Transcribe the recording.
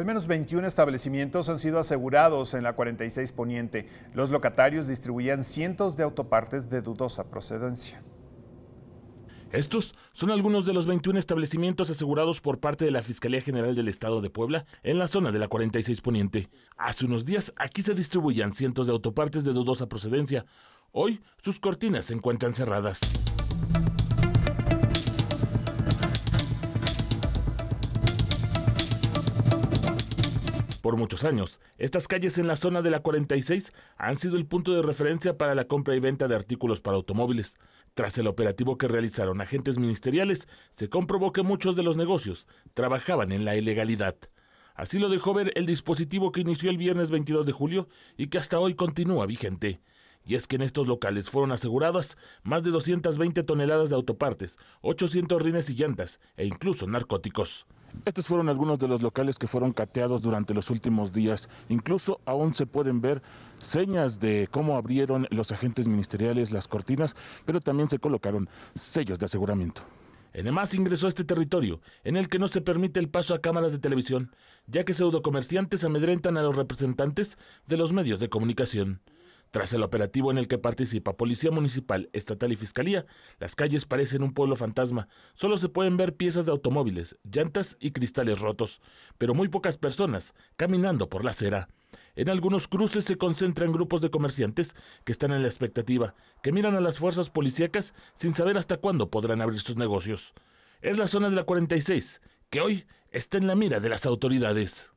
Al menos 21 establecimientos han sido asegurados en la 46 Poniente. Los locatarios distribuían cientos de autopartes de dudosa procedencia. Estos son algunos de los 21 establecimientos asegurados por parte de la Fiscalía General del Estado de Puebla en la zona de la 46 Poniente. Hace unos días aquí se distribuían cientos de autopartes de dudosa procedencia. Hoy sus cortinas se encuentran cerradas. Por muchos años, estas calles en la zona de la 46 han sido el punto de referencia para la compra y venta de artículos para automóviles. Tras el operativo que realizaron agentes ministeriales, se comprobó que muchos de los negocios trabajaban en la ilegalidad. Así lo dejó ver el dispositivo que inició el viernes 22 de julio y que hasta hoy continúa vigente. Y es que en estos locales fueron aseguradas más de 220 toneladas de autopartes, 800 rines y llantas e incluso narcóticos. Estos fueron algunos de los locales que fueron cateados durante los últimos días. Incluso aún se pueden ver señas de cómo abrieron los agentes ministeriales las cortinas, pero también se colocaron sellos de aseguramiento. Además ingresó a este territorio, en el que no se permite el paso a cámaras de televisión, ya que pseudo comerciantes amedrentan a los representantes de los medios de comunicación. Tras el operativo en el que participa Policía Municipal, Estatal y Fiscalía, las calles parecen un pueblo fantasma. Solo se pueden ver piezas de automóviles, llantas y cristales rotos, pero muy pocas personas caminando por la acera. En algunos cruces se concentran grupos de comerciantes que están en la expectativa, que miran a las fuerzas policíacas sin saber hasta cuándo podrán abrir sus negocios. Es la zona de la 46, que hoy está en la mira de las autoridades.